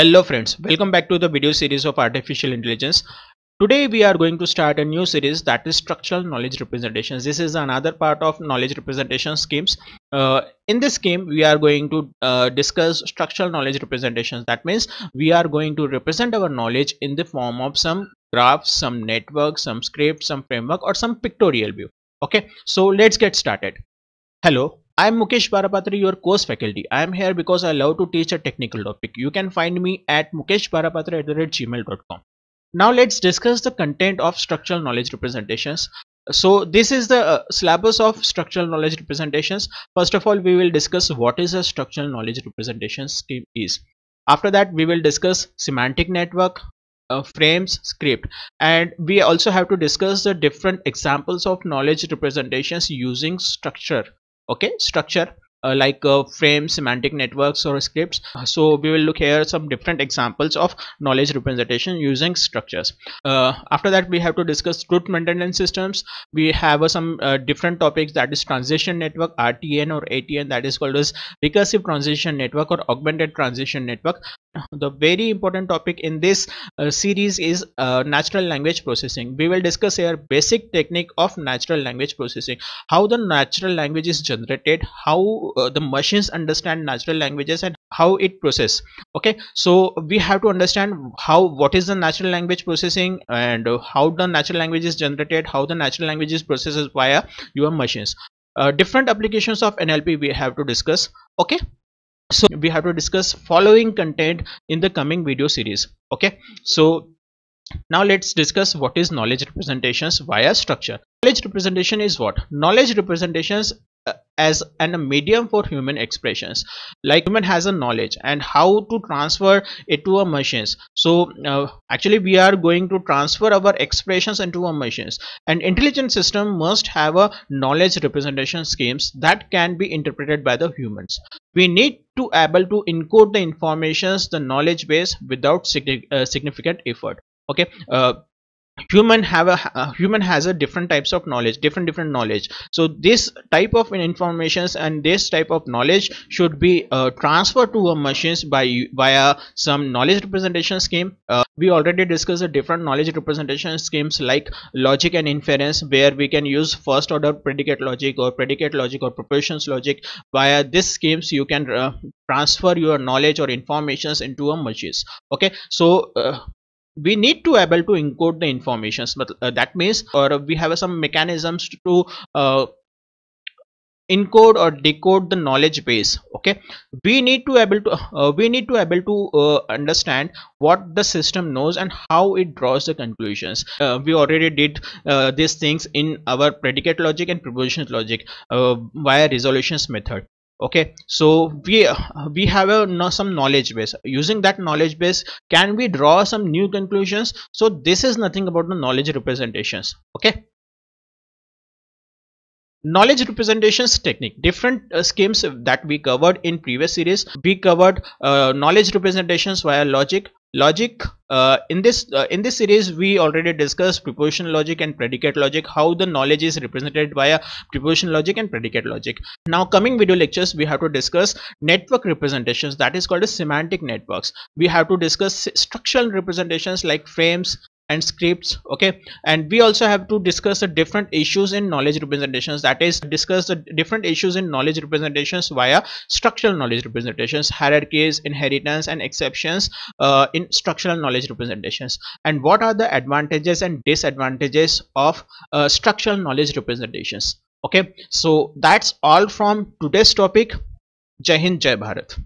hello friends welcome back to the video series of artificial intelligence today we are going to start a new series that is structural knowledge representations this is another part of knowledge representation schemes uh, in this scheme we are going to uh, discuss structural knowledge representations that means we are going to represent our knowledge in the form of some graphs some networks, some scripts, some framework or some pictorial view okay so let's get started hello I'm Mukesh Barapatri, your course faculty. I am here because I love to teach a technical topic. You can find me at mukeshbarapatri Now let's discuss the content of structural knowledge representations. So this is the uh, syllabus of structural knowledge representations. First of all, we will discuss what is a structural knowledge representation scheme is. After that, we will discuss semantic network, uh, frames script and we also have to discuss the different examples of knowledge representations using structure okay structure uh, like uh, frames semantic networks or scripts uh, so we will look here some different examples of knowledge representation using structures uh, after that we have to discuss truth maintenance systems we have uh, some uh, different topics that is transition network RTN or ATN that is called as recursive transition network or augmented transition network the very important topic in this uh, series is uh, natural language processing we will discuss here basic technique of natural language processing how the natural language is generated how uh, the machines understand natural languages and how it process okay so we have to understand how what is the natural language processing and how the natural language is generated how the natural language is processed via your machines uh, different applications of nlp we have to discuss okay so we have to discuss following content in the coming video series okay so now let's discuss what is knowledge representations via structure knowledge representation is what knowledge representations as a medium for human expressions like human has a knowledge and how to transfer it to a machines so uh, actually we are going to transfer our expressions into a machines And intelligent system must have a knowledge representation schemes that can be interpreted by the humans we need to able to encode the informations the knowledge base without sig uh, significant effort okay uh, human have a uh, human has a different types of knowledge different different knowledge so this type of informations and this type of knowledge should be uh, transferred to a machines by via some knowledge representation scheme uh, we already discussed the different knowledge representation schemes like logic and inference where we can use first order predicate logic or predicate logic or propositions logic via these schemes you can uh, transfer your knowledge or informations into a machines okay so uh, we need to able to encode the informations but uh, that means or we have some mechanisms to uh, encode or decode the knowledge base okay we need to able to uh, we need to able to uh, understand what the system knows and how it draws the conclusions uh, we already did uh, these things in our predicate logic and propositional logic uh, via resolutions method okay so we we have a some knowledge base using that knowledge base can we draw some new conclusions so this is nothing about the knowledge representations okay knowledge representations technique different uh, schemes that we covered in previous series we covered uh, knowledge representations via logic logic uh, in this uh, in this series we already discussed proposition logic and predicate logic how the knowledge is represented via proposition logic and predicate logic now coming video lectures we have to discuss network representations that is called as semantic networks we have to discuss structural representations like frames and scripts okay and we also have to discuss the different issues in knowledge representations that is discuss the different issues in knowledge representations via structural knowledge representations hierarchies inheritance and exceptions uh, in structural knowledge representations and what are the advantages and disadvantages of uh, structural knowledge representations okay so that's all from today's topic jai hind jai bharat